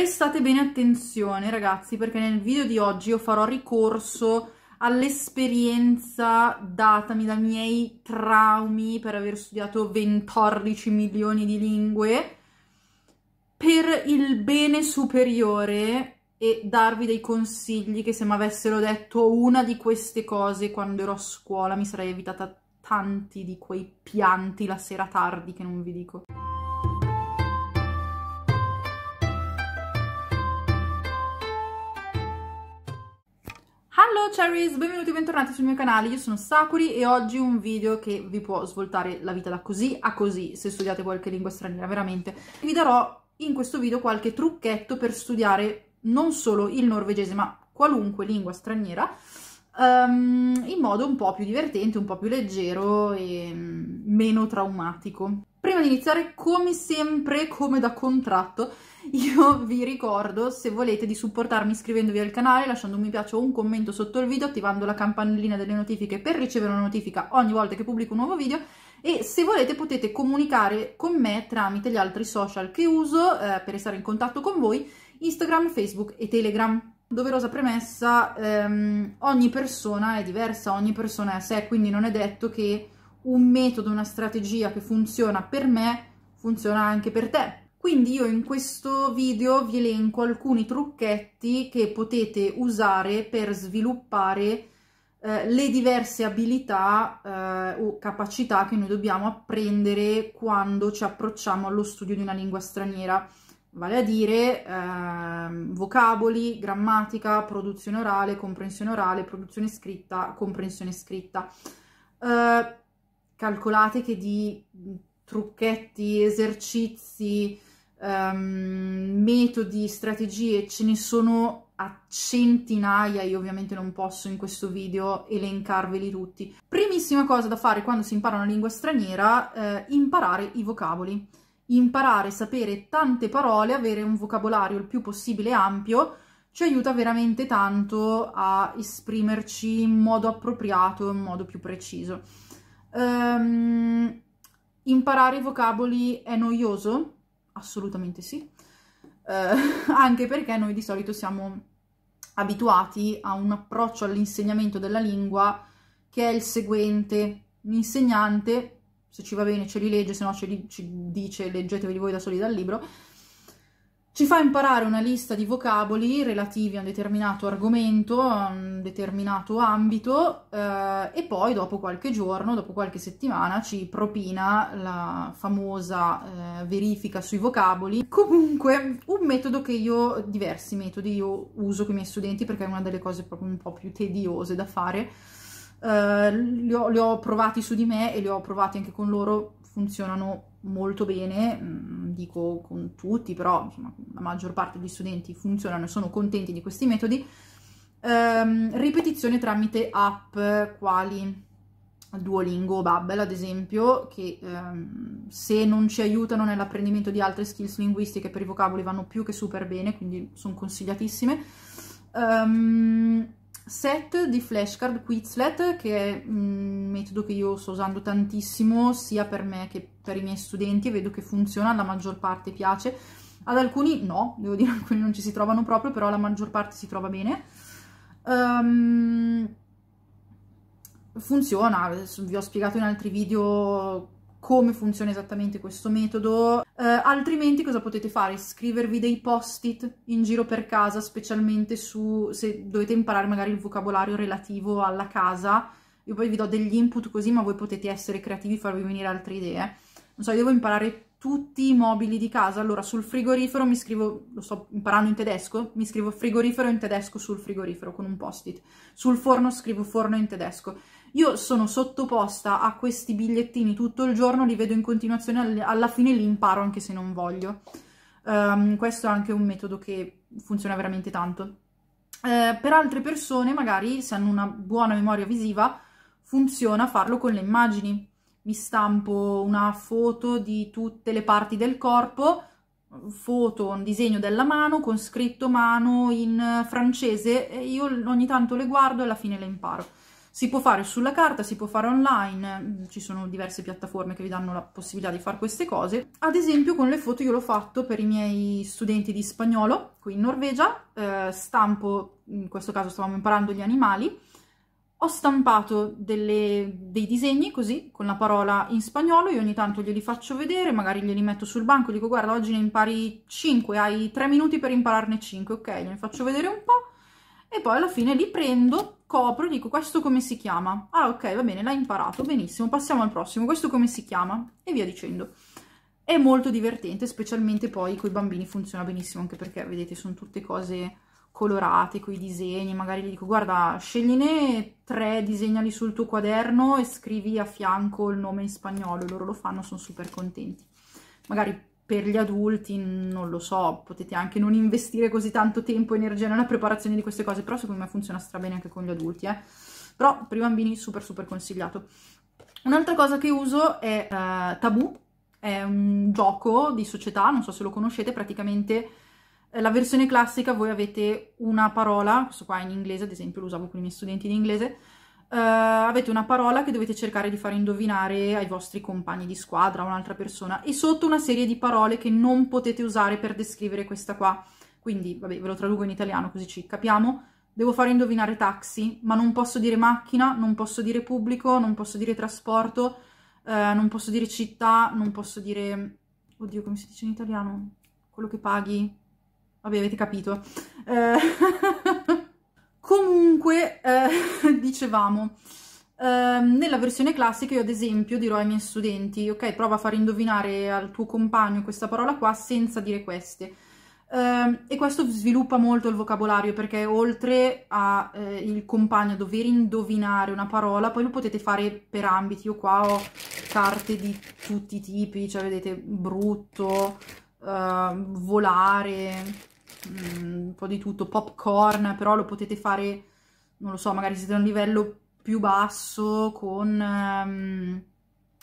Prestate bene attenzione ragazzi perché nel video di oggi io farò ricorso all'esperienza datami dai miei traumi per aver studiato 14 milioni di lingue per il bene superiore e darvi dei consigli che se mi avessero detto una di queste cose quando ero a scuola mi sarei evitata tanti di quei pianti la sera tardi che non vi dico. Ciao Cherries, benvenuti e bentornati sul mio canale, io sono Sakuri e oggi un video che vi può svoltare la vita da così a così se studiate qualche lingua straniera, veramente. Vi darò in questo video qualche trucchetto per studiare non solo il norvegese ma qualunque lingua straniera um, in modo un po' più divertente, un po' più leggero e mm, meno traumatico. Prima di iniziare, come sempre, come da contratto, io vi ricordo, se volete, di supportarmi iscrivendovi al canale, lasciando un mi piace o un commento sotto il video, attivando la campanellina delle notifiche per ricevere una notifica ogni volta che pubblico un nuovo video e se volete potete comunicare con me tramite gli altri social che uso eh, per restare in contatto con voi, Instagram, Facebook e Telegram. Doverosa premessa, ehm, ogni persona è diversa, ogni persona è a sé, quindi non è detto che un metodo, una strategia che funziona per me funziona anche per te. Quindi io in questo video vi elenco alcuni trucchetti che potete usare per sviluppare eh, le diverse abilità eh, o capacità che noi dobbiamo apprendere quando ci approcciamo allo studio di una lingua straniera vale a dire ehm, vocaboli, grammatica, produzione orale, comprensione orale, produzione scritta, comprensione scritta. Eh, calcolate che di mm, trucchetti, esercizi, ehm, metodi, strategie ce ne sono a centinaia, io ovviamente non posso in questo video elencarveli tutti. Primissima cosa da fare quando si impara una lingua straniera, eh, imparare i vocaboli imparare, sapere tante parole, avere un vocabolario il più possibile ampio, ci aiuta veramente tanto a esprimerci in modo appropriato, in modo più preciso. Um, imparare i vocaboli è noioso? Assolutamente sì, uh, anche perché noi di solito siamo abituati a un approccio all'insegnamento della lingua che è il seguente, l'insegnante se ci va bene ce li legge, se no ce li ci dice leggeteveli voi da soli dal libro, ci fa imparare una lista di vocaboli relativi a un determinato argomento, a un determinato ambito eh, e poi dopo qualche giorno, dopo qualche settimana ci propina la famosa eh, verifica sui vocaboli. Comunque un metodo che io, diversi metodi io uso con i miei studenti perché è una delle cose proprio un po' più tediose da fare eh, li, ho, li, ho, provati su di me e li ho provati anche con loro, funzionano molto bene, mm, dico con tutti, però insomma, la maggior parte degli studenti funzionano e sono contenti di questi metodi. Ehm, ripetizione tramite app quali Duolingo o Babbel ad esempio, che ehm, se non ci aiutano nell'apprendimento di altre skills linguistiche per i vocaboli vanno più che super bene, quindi sono consigliatissime. Um, set di flashcard Quizlet che è un metodo che io sto usando tantissimo sia per me che per i miei studenti e vedo che funziona, alla maggior parte piace, ad alcuni no, devo dire alcuni non ci si trovano proprio, però la maggior parte si trova bene. Um, funziona, vi ho spiegato in altri video come funziona esattamente questo metodo, eh, altrimenti cosa potete fare? Scrivervi dei post-it in giro per casa, specialmente su, se dovete imparare magari il vocabolario relativo alla casa, io poi vi do degli input così ma voi potete essere creativi e farvi venire altre idee. Non so, io devo imparare tutti i mobili di casa, allora sul frigorifero mi scrivo, lo sto imparando in tedesco, mi scrivo frigorifero in tedesco sul frigorifero con un post-it, sul forno scrivo forno in tedesco, io sono sottoposta a questi bigliettini tutto il giorno, li vedo in continuazione, alla fine li imparo anche se non voglio. Um, questo è anche un metodo che funziona veramente tanto. Eh, per altre persone, magari se hanno una buona memoria visiva, funziona farlo con le immagini. Mi stampo una foto di tutte le parti del corpo, foto, un disegno della mano con scritto mano in francese e io ogni tanto le guardo e alla fine le imparo. Si può fare sulla carta, si può fare online, mm, ci sono diverse piattaforme che vi danno la possibilità di fare queste cose. Ad esempio con le foto io l'ho fatto per i miei studenti di spagnolo qui in Norvegia, eh, stampo, in questo caso stavamo imparando gli animali, ho stampato delle, dei disegni così, con la parola in spagnolo, io ogni tanto glieli faccio vedere, magari glieli metto sul banco, dico guarda oggi ne impari 5, hai 3 minuti per impararne 5, ok, glieli faccio vedere un po', e poi alla fine li prendo, copro, dico questo come si chiama? Ah ok, va bene, l'ha imparato, benissimo, passiamo al prossimo, questo come si chiama? E via dicendo. È molto divertente, specialmente poi con i bambini funziona benissimo, anche perché vedete sono tutte cose colorate, con i disegni, magari gli dico guarda scegliene tre, disegnali sul tuo quaderno e scrivi a fianco il nome in spagnolo, loro lo fanno, sono super contenti. Magari per gli adulti non lo so, potete anche non investire così tanto tempo e energia nella preparazione di queste cose, però secondo me funziona bene anche con gli adulti, eh. Però per i bambini super super consigliato. Un'altra cosa che uso è uh, Tabù, è un gioco di società, non so se lo conoscete, praticamente eh, la versione classica voi avete una parola, questo qua in inglese ad esempio lo usavo con i miei studenti di inglese, Uh, avete una parola che dovete cercare di far indovinare ai vostri compagni di squadra o un'altra persona e sotto una serie di parole che non potete usare per descrivere questa qua. Quindi, vabbè, ve lo traduco in italiano così ci capiamo. Devo fare indovinare taxi, ma non posso dire macchina, non posso dire pubblico, non posso dire trasporto, uh, non posso dire città, non posso dire... Oddio, come si dice in italiano? Quello che paghi? Vabbè, avete capito. Uh... Comunque, eh, dicevamo, eh, nella versione classica io ad esempio dirò ai miei studenti, ok, prova a far indovinare al tuo compagno questa parola qua senza dire queste. Eh, e questo sviluppa molto il vocabolario perché oltre al eh, compagno dover indovinare una parola, poi lo potete fare per ambiti. Io qua ho carte di tutti i tipi, cioè vedete brutto, ehm, volare, Mm, un po' di tutto, popcorn, però lo potete fare, non lo so, magari siete a un livello più basso con um, ehm,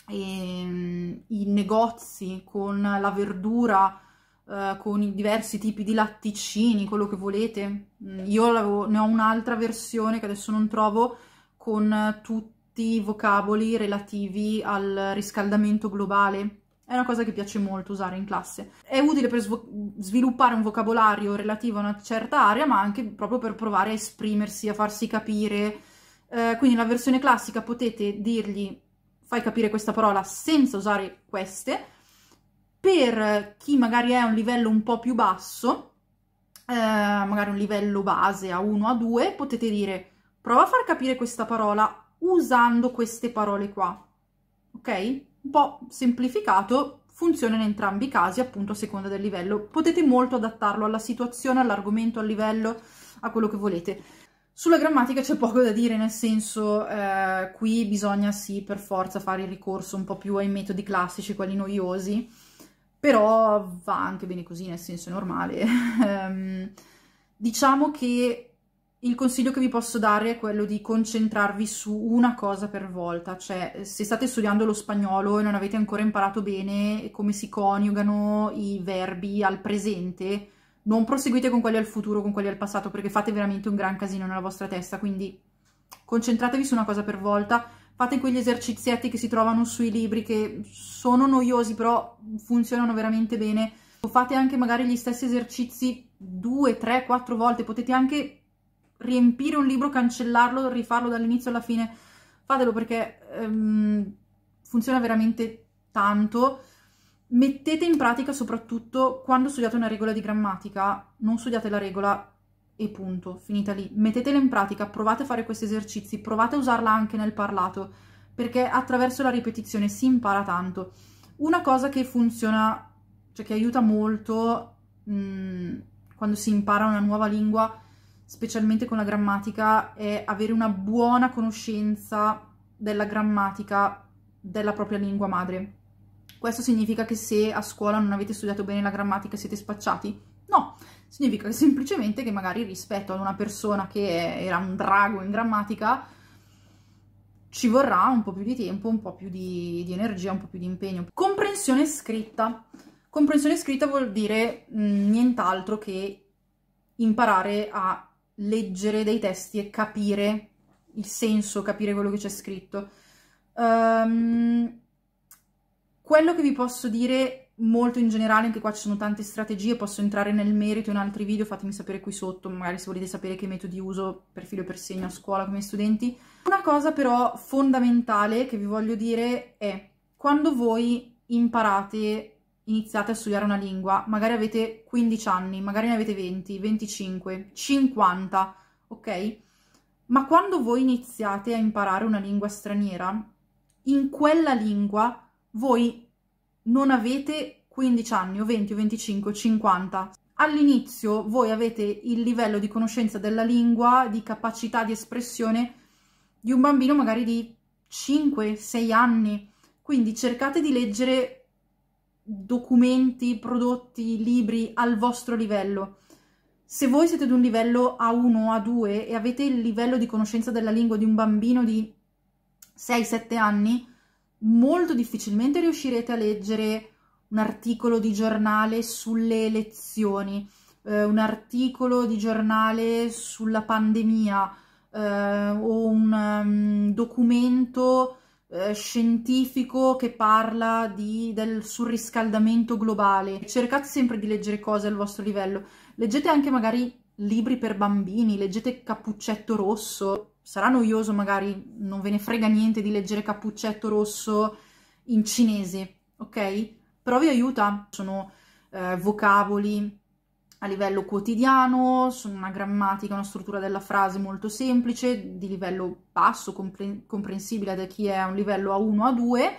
e, ehm, i negozi, con la verdura, uh, con i diversi tipi di latticini, quello che volete. Mm, io ne ho un'altra versione che adesso non trovo con tutti i vocaboli relativi al riscaldamento globale è una cosa che piace molto usare in classe. È utile per sviluppare un vocabolario relativo a una certa area, ma anche proprio per provare a esprimersi, a farsi capire. Eh, quindi nella versione classica potete dirgli fai capire questa parola senza usare queste. Per chi magari è a un livello un po' più basso, eh, magari un livello base a 1 a 2, potete dire prova a far capire questa parola usando queste parole qua, ok? un po' semplificato, funziona in entrambi i casi, appunto a seconda del livello. Potete molto adattarlo alla situazione, all'argomento, al livello, a quello che volete. Sulla grammatica c'è poco da dire, nel senso eh, qui bisogna sì per forza fare il ricorso un po' più ai metodi classici, quelli noiosi, però va anche bene così, nel senso normale. Ehm, diciamo che il consiglio che vi posso dare è quello di concentrarvi su una cosa per volta, cioè eh, se state studiando lo spagnolo e non avete ancora imparato bene come si coniugano i verbi al presente, non proseguite con quelli al futuro, con quelli al passato, perché fate veramente un gran casino nella vostra testa, quindi concentratevi su una cosa per volta, fate quegli esercizietti che si trovano sui libri che sono noiosi però funzionano veramente bene, o fate anche magari gli stessi esercizi due, tre, quattro volte, potete anche riempire un libro, cancellarlo, rifarlo dall'inizio alla fine, fatelo perché um, funziona veramente tanto. Mettete in pratica soprattutto quando studiate una regola di grammatica, non studiate la regola e punto, finita lì. Mettetela in pratica, provate a fare questi esercizi, provate a usarla anche nel parlato, perché attraverso la ripetizione si impara tanto. Una cosa che funziona, cioè che aiuta molto mh, mhmm, quando si impara una nuova lingua, specialmente con la grammatica, è avere una buona conoscenza della grammatica della propria lingua madre. Questo significa che se a scuola non avete studiato bene la grammatica siete spacciati? No, significa semplicemente che magari rispetto ad una persona che è, era un drago in grammatica ci vorrà un po' più di tempo, un po' più di, di energia, un po' più di impegno. Comprensione scritta. Comprensione scritta vuol dire mm, nient'altro che imparare a leggere dei testi e capire il senso, capire quello che c'è scritto. Um, quello che vi posso dire molto in generale, anche qua ci sono tante strategie, posso entrare nel merito in altri video, fatemi sapere qui sotto, magari se volete sapere che metodi uso per filo e per segno a scuola come studenti. Una cosa però fondamentale che vi voglio dire è quando voi imparate iniziate a studiare una lingua, magari avete 15 anni, magari ne avete 20, 25, 50, ok? Ma quando voi iniziate a imparare una lingua straniera, in quella lingua voi non avete 15 anni o 20 o 25 o 50. All'inizio voi avete il livello di conoscenza della lingua, di capacità di espressione di un bambino magari di 5-6 anni. Quindi cercate di leggere documenti, prodotti, libri al vostro livello. Se voi siete ad un livello A1 o A2 e avete il livello di conoscenza della lingua di un bambino di 6-7 anni, molto difficilmente riuscirete a leggere un articolo di giornale sulle elezioni, eh, un articolo di giornale sulla pandemia eh, o un um, documento eh, scientifico che parla di, del surriscaldamento globale. Cercate sempre di leggere cose al vostro livello. Leggete anche magari libri per bambini, leggete Cappuccetto Rosso. Sarà noioso magari, non ve ne frega niente di leggere Cappuccetto Rosso in cinese, ok? Però vi aiuta, sono eh, vocaboli, a livello quotidiano, sono una grammatica, una struttura della frase molto semplice, di livello basso, compre comprensibile da chi è a un livello A1, o A2,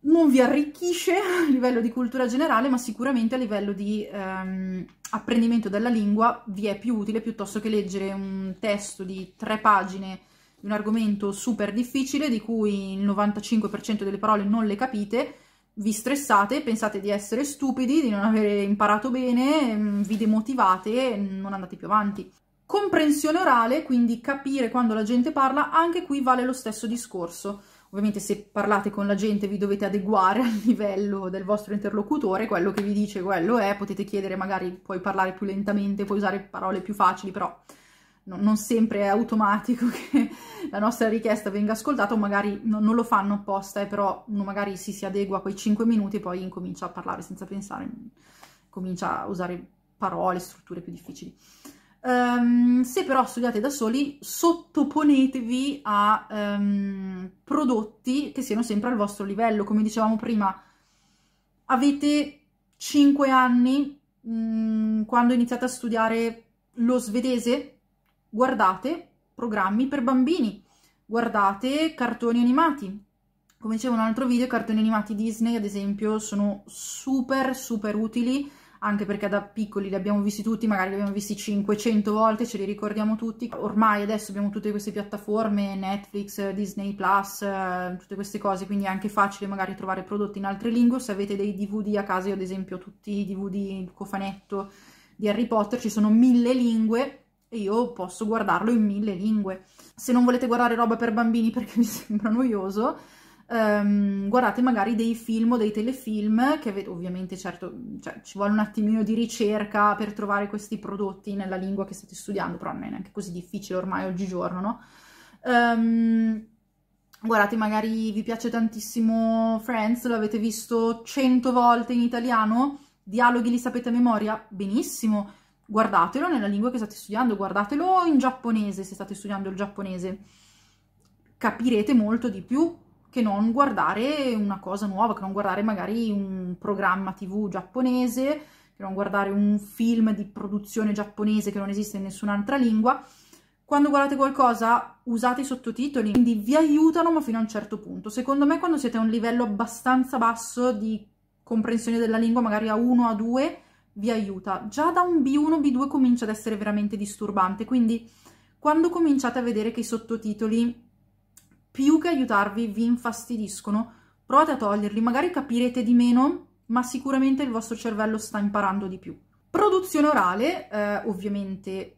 non vi arricchisce a livello di cultura generale, ma sicuramente a livello di ehm, apprendimento della lingua vi è più utile piuttosto che leggere un testo di tre pagine di un argomento super difficile di cui il 95% delle parole non le capite vi stressate, pensate di essere stupidi, di non avere imparato bene, mm, vi demotivate e non andate più avanti. Comprensione orale, quindi capire quando la gente parla, anche qui vale lo stesso discorso. Ovviamente se parlate con la gente vi dovete adeguare al livello del vostro interlocutore, quello che vi dice quello è, potete chiedere magari puoi parlare più lentamente, puoi usare parole più facili, però no, non sempre è automatico che la nostra richiesta venga ascoltata o magari no, non lo fanno apposta, eh, però uno magari si, si adegua a quei 5 minuti e poi incomincia a parlare senza pensare, comincia a usare parole, strutture più difficili. Um, se però studiate da soli, sottoponetevi a um, prodotti che siano sempre al vostro livello. Come dicevamo prima, avete 5 anni mh, mm, quando iniziate a studiare lo svedese, guardate programmi per bambini, guardate cartoni animati. Come dicevo in un altro video, i cartoni animati Disney, ad esempio, sono super super utili, anche perché da piccoli li abbiamo visti tutti, magari li abbiamo visti 500 volte, ce li ricordiamo tutti. Ormai adesso abbiamo tutte queste piattaforme, Netflix, Disney+, Plus, eh, tutte queste cose, quindi è anche facile magari trovare prodotti in altre lingue. Se avete dei DVD a casa, io ad esempio ho tutti i DVD, il cofanetto di Harry Potter, ci sono mille lingue, e io posso guardarlo in mille lingue. Se non volete guardare roba per bambini perché vi sembra noioso, ehm, guardate magari dei film o dei telefilm, che ovviamente certo cioè, ci vuole un attimino di ricerca per trovare questi prodotti nella lingua che state studiando, però non è neanche così difficile ormai oggigiorno, no? Ehm, guardate, magari vi piace tantissimo Friends, l'avete visto cento volte in italiano, dialoghi li sapete a memoria? Benissimo! guardatelo nella lingua che state studiando, guardatelo in giapponese se state studiando il giapponese. Capirete molto di più che non guardare una cosa nuova, che non guardare magari un programma tv giapponese, che non guardare un film di produzione giapponese che non esiste in nessun'altra lingua. Quando guardate qualcosa usate i sottotitoli, quindi vi aiutano ma fino a un certo punto. Secondo me quando siete a un livello abbastanza basso di comprensione della lingua, magari a 1 a 2, vi aiuta. Già da un B1, B2 comincia ad essere veramente disturbante, quindi quando cominciate a vedere che i sottotitoli più che aiutarvi vi infastidiscono, provate a toglierli, magari capirete di meno, ma sicuramente il vostro cervello sta imparando di più. Produzione orale, eh, ovviamente,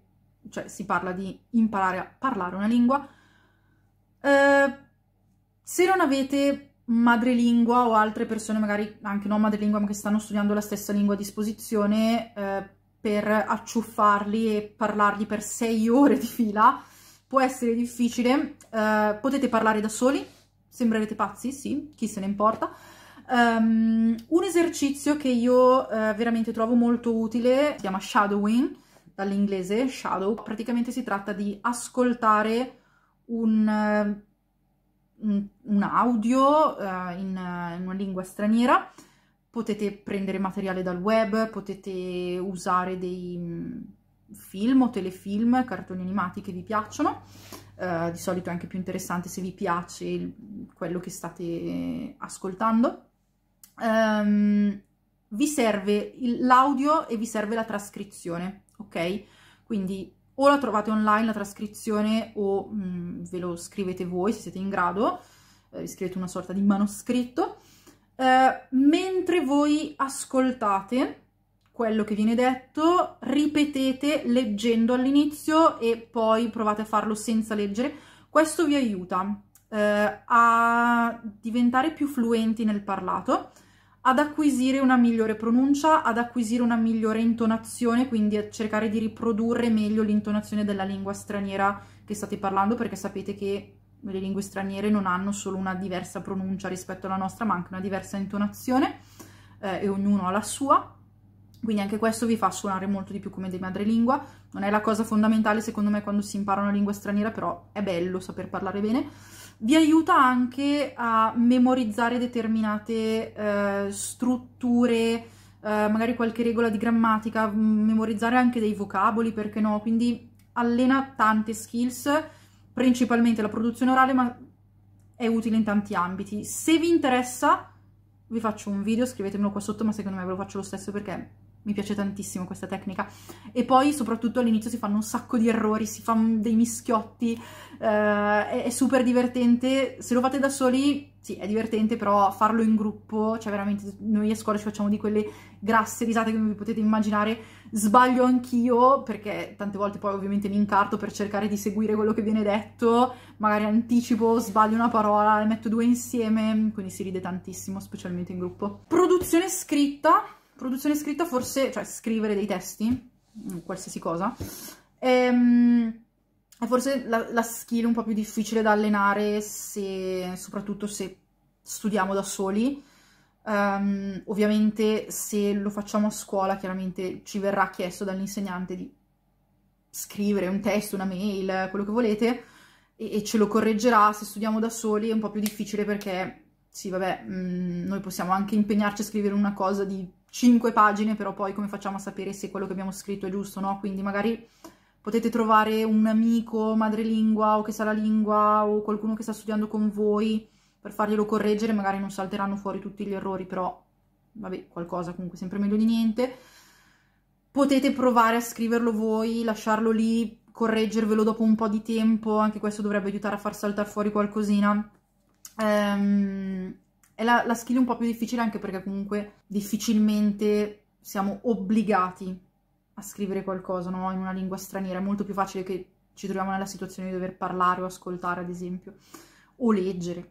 cioè si parla di imparare a parlare una lingua. Eh, se non avete madrelingua o altre persone magari anche non madrelingua ma che stanno studiando la stessa lingua a disposizione eh, per acciuffarli e parlargli per sei ore di fila può essere difficile eh, potete parlare da soli sembrerete pazzi sì chi se ne importa um, un esercizio che io eh, veramente trovo molto utile si chiama shadowing dall'inglese shadow praticamente si tratta di ascoltare un eh, un audio uh, in, in, una lingua straniera, potete prendere materiale dal web, potete usare dei mm, film o telefilm, cartoni animati che vi piacciono, uh, di solito è anche più interessante se vi piace il, quello che state ascoltando. Um, vi serve l'audio e vi serve la trascrizione, ok? Quindi o la trovate online la trascrizione o mh, mm, ve lo scrivete voi se siete in grado, eh, scrivete una sorta di manoscritto, eh, mentre voi ascoltate quello che viene detto, ripetete leggendo all'inizio e poi provate a farlo senza leggere. Questo vi aiuta eh, a diventare più fluenti nel parlato, ad acquisire una migliore pronuncia, ad acquisire una migliore intonazione, quindi a cercare di riprodurre meglio l'intonazione della lingua straniera che state parlando, perché sapete che le lingue straniere non hanno solo una diversa pronuncia rispetto alla nostra, ma anche una diversa intonazione eh, e ognuno ha la sua. Quindi anche questo vi fa suonare molto di più come dei madrelingua. Non è la cosa fondamentale secondo me quando si impara una lingua straniera, però è bello saper parlare bene vi aiuta anche a memorizzare determinate eh, strutture, eh, magari qualche regola di grammatica, memorizzare anche dei vocaboli, perché no? Quindi allena tante skills, principalmente la produzione orale, ma è utile in tanti ambiti. Se vi interessa, vi faccio un video, scrivetemelo qua sotto, ma secondo me ve lo faccio lo stesso perché mi piace tantissimo questa tecnica. E poi soprattutto all'inizio si fanno un sacco di errori, si fanno dei mischiotti, eh, è, super divertente. Se lo fate da soli, sì, è divertente, però farlo in gruppo, cioè veramente noi a scuola ci facciamo di quelle grasse risate che vi potete immaginare. Sbaglio anch'io, perché tante volte poi ovviamente mi incarto per cercare di seguire quello che viene detto, magari anticipo, sbaglio una parola, le metto due insieme, quindi si ride tantissimo, specialmente in gruppo. Produzione scritta, produzione scritta forse, cioè scrivere dei testi, mm, qualsiasi cosa, è, ehm, è forse la, la, skill un po' più difficile da allenare, se, soprattutto se studiamo da soli. Um, ovviamente se lo facciamo a scuola chiaramente ci verrà chiesto dall'insegnante di scrivere un testo, una mail, quello che volete e, e, ce lo correggerà, se studiamo da soli è un po' più difficile perché sì vabbè mh, mm, noi possiamo anche impegnarci a scrivere una cosa di 5 pagine, però poi come facciamo a sapere se quello che abbiamo scritto è giusto, o no? Quindi magari potete trovare un amico madrelingua o che sa la lingua o qualcuno che sta studiando con voi per farglielo correggere, magari non salteranno fuori tutti gli errori, però vabbè, qualcosa comunque sempre meglio di niente. Potete provare a scriverlo voi, lasciarlo lì, correggervelo dopo un po' di tempo, anche questo dovrebbe aiutare a far saltare fuori qualcosina. Ehm, è la, la skill un po' più difficile anche perché comunque difficilmente siamo obbligati a scrivere qualcosa no? in una lingua straniera, è molto più facile che ci troviamo nella situazione di dover parlare o ascoltare, ad esempio, o leggere.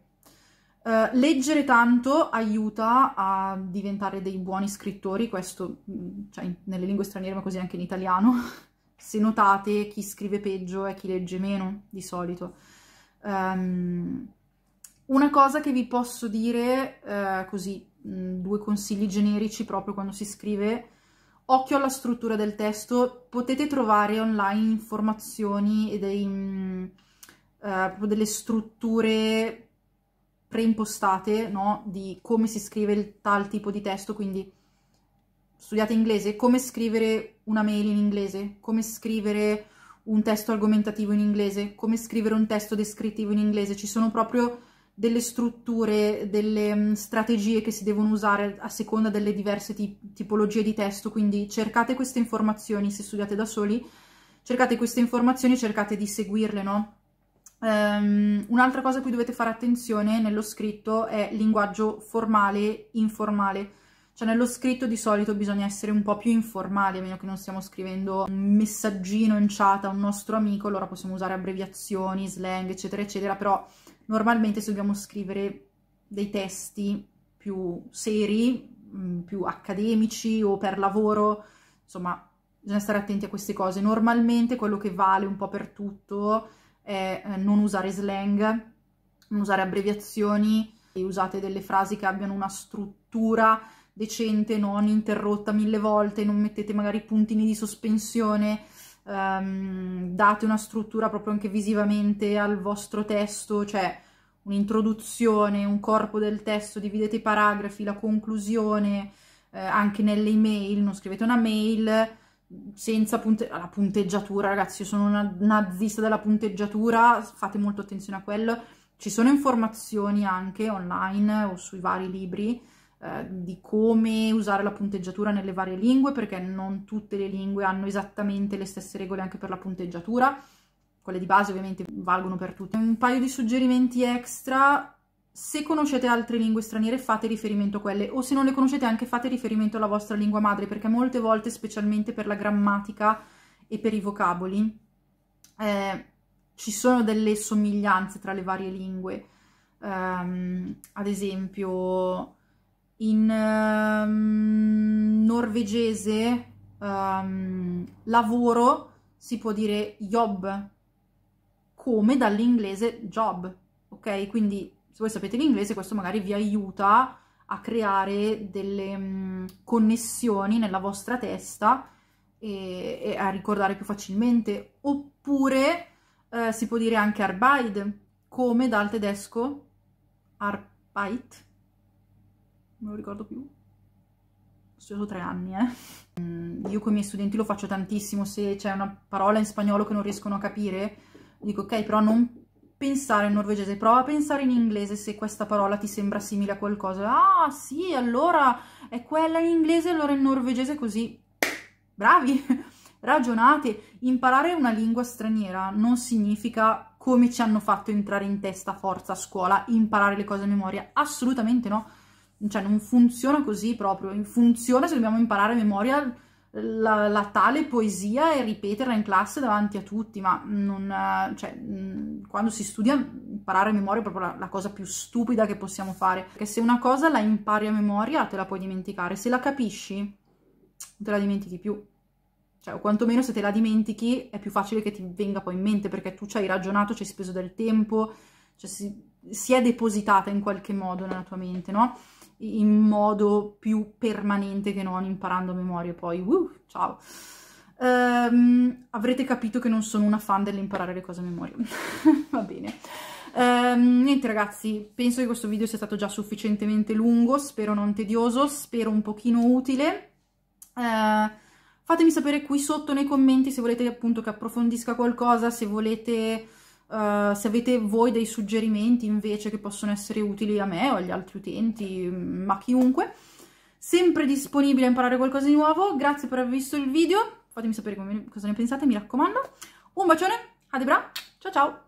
Uh, leggere tanto aiuta a diventare dei buoni scrittori, questo mm, cioè, in, nelle lingue straniere, ma così anche in italiano. Se notate, chi scrive peggio è chi legge meno, di solito. Um, una cosa che vi posso dire, eh, così, mh, due consigli generici proprio quando si scrive, occhio alla struttura del testo, potete trovare online informazioni e dei, mh, eh, delle strutture preimpostate, no? Di come si scrive il tal tipo di testo, quindi studiate inglese, come scrivere una mail in inglese, come scrivere un testo argomentativo in inglese, come scrivere un testo descrittivo in inglese, ci sono proprio delle strutture, delle mm, strategie che si devono usare a seconda delle diverse tip tipologie di testo, quindi cercate queste informazioni se studiate da soli, cercate queste informazioni, cercate di seguirle, no? Um, un'altra cosa a cui dovete fare attenzione nello scritto è linguaggio formale, informale, cioè nello scritto di solito bisogna essere un po' più informali, a meno che non stiamo scrivendo un messaggino in chat a un nostro amico, allora possiamo usare abbreviazioni, slang, eccetera, eccetera, però Normalmente se dobbiamo scrivere dei testi più seri, mm, più accademici o per lavoro, insomma bisogna stare attenti a queste cose. Normalmente quello che vale un po' per tutto è eh, non usare slang, non usare abbreviazioni, usate delle frasi che abbiano una struttura decente, non interrotta mille volte, non mettete magari puntini di sospensione, um, date una struttura proprio anche visivamente al vostro testo, cioè un'introduzione, un corpo del testo, dividete i paragrafi, la conclusione, eh, anche nelle email, non scrivete una mail senza punte la punteggiatura, ragazzi, io sono una nazista della punteggiatura, fate molto attenzione a quello. Ci sono informazioni anche online o sui vari libri eh, di come usare la punteggiatura nelle varie lingue, perché non tutte le lingue hanno esattamente le stesse regole anche per la punteggiatura, quelle di base ovviamente valgono per tutte. Un paio di suggerimenti extra, se conoscete altre lingue straniere fate riferimento a quelle o se non le conoscete anche fate riferimento alla vostra lingua madre perché molte volte, specialmente per la grammatica e per i vocaboli, eh, ci sono delle somiglianze tra le varie lingue. Um, ad esempio in um, norvegese um, lavoro si può dire job, come dall'inglese job, ok? Quindi se voi sapete l'inglese questo magari vi aiuta a creare delle um, connessioni nella vostra testa e, e, a ricordare più facilmente, oppure eh, si può dire anche Arbeit, come dal tedesco Arbeit, non lo ricordo più, ho studiato tre anni, eh. Mm, io con i miei studenti lo faccio tantissimo, se c'è una parola in spagnolo che non riescono a capire, dico ok, però non pensare in norvegese, prova a pensare in inglese se questa parola ti sembra simile a qualcosa. Ah sì, allora è quella in inglese, allora in norvegese così. Bravi, ragionate. Imparare una lingua straniera non significa come ci hanno fatto entrare in testa forza a scuola, imparare le cose a memoria, assolutamente no cioè non funziona così proprio, funziona se dobbiamo imparare a memoria la, la, tale poesia e ripeterla in classe davanti a tutti, ma non, eh, cioè, quando si studia imparare a memoria è proprio la, la, cosa più stupida che possiamo fare, perché se una cosa la impari a memoria te la puoi dimenticare, se la capisci non te la dimentichi più, cioè o quantomeno se te la dimentichi è più facile che ti venga poi in mente perché tu ci hai ragionato, ci hai speso del tempo, cioè si, si è depositata in qualche modo nella tua mente, no? in modo più permanente che non imparando a memoria poi, uh, ciao. Um, avrete capito che non sono una fan dell'imparare le cose a memoria. Va bene. Um, niente ragazzi, penso che questo video sia stato già sufficientemente lungo, spero non tedioso, spero un pochino utile. Uh, fatemi sapere qui sotto nei commenti se volete appunto che approfondisca qualcosa, se volete Uh, se avete voi dei suggerimenti invece che possono essere utili a me o agli altri utenti, ma mm, chiunque. Sempre disponibile a imparare qualcosa di nuovo, grazie per aver visto il video, fatemi sapere come, cosa ne pensate, mi raccomando. Un bacione, adebra, ciao ciao!